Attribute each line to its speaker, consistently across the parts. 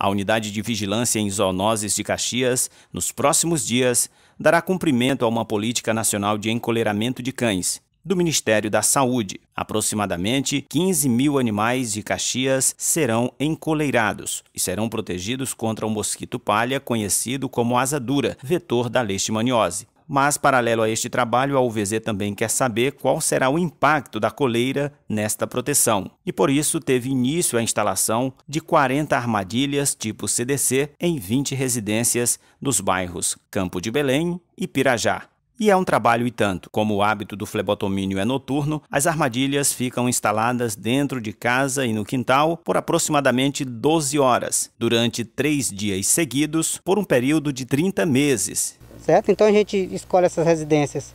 Speaker 1: A unidade de vigilância em zoonoses de Caxias, nos próximos dias, dará cumprimento a uma política nacional de encoleiramento de cães do Ministério da Saúde. Aproximadamente 15 mil animais de Caxias serão encoleirados e serão protegidos contra o mosquito palha conhecido como asa dura, vetor da leishmaniose mas paralelo a este trabalho, a UVZ também quer saber qual será o impacto da coleira nesta proteção. E por isso teve início a instalação de 40 armadilhas tipo CDC em 20 residências dos bairros Campo de Belém e Pirajá. E é um trabalho e tanto. Como o hábito do flebotomínio é noturno, as armadilhas ficam instaladas dentro de casa e no quintal por aproximadamente 12 horas, durante três dias seguidos, por um período de 30 meses
Speaker 2: certo? Então a gente escolhe essas residências.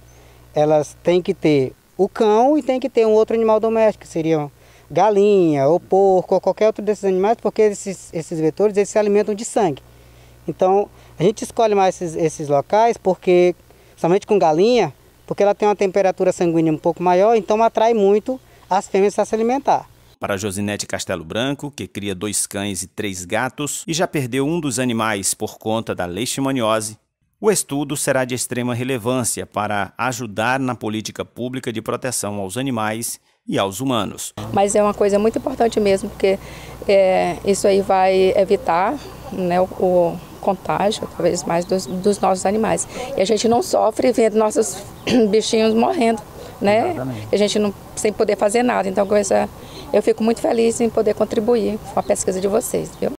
Speaker 2: Elas têm que ter o cão e tem que ter um outro animal doméstico, que seriam galinha ou porco ou qualquer outro desses animais, porque esses, esses vetores eles se alimentam de sangue. Então a gente escolhe mais esses, esses locais porque, somente com galinha, porque ela tem uma temperatura sanguínea um pouco maior, então atrai muito as fêmeas a se alimentar.
Speaker 1: Para Josinete Castelo Branco, que cria dois cães e três gatos e já perdeu um dos animais por conta da leishmaniose, o estudo será de extrema relevância para ajudar na política pública de proteção aos animais e aos humanos.
Speaker 3: Mas é uma coisa muito importante mesmo, porque é, isso aí vai evitar né, o, o, contágio, talvez mais, dos, dos, nossos animais. E a gente não sofre vendo nossos bichinhos morrendo, né? Exatamente. A gente não, sem poder fazer nada. Então, coisa, eu fico muito feliz em poder contribuir com a pesquisa de vocês, viu?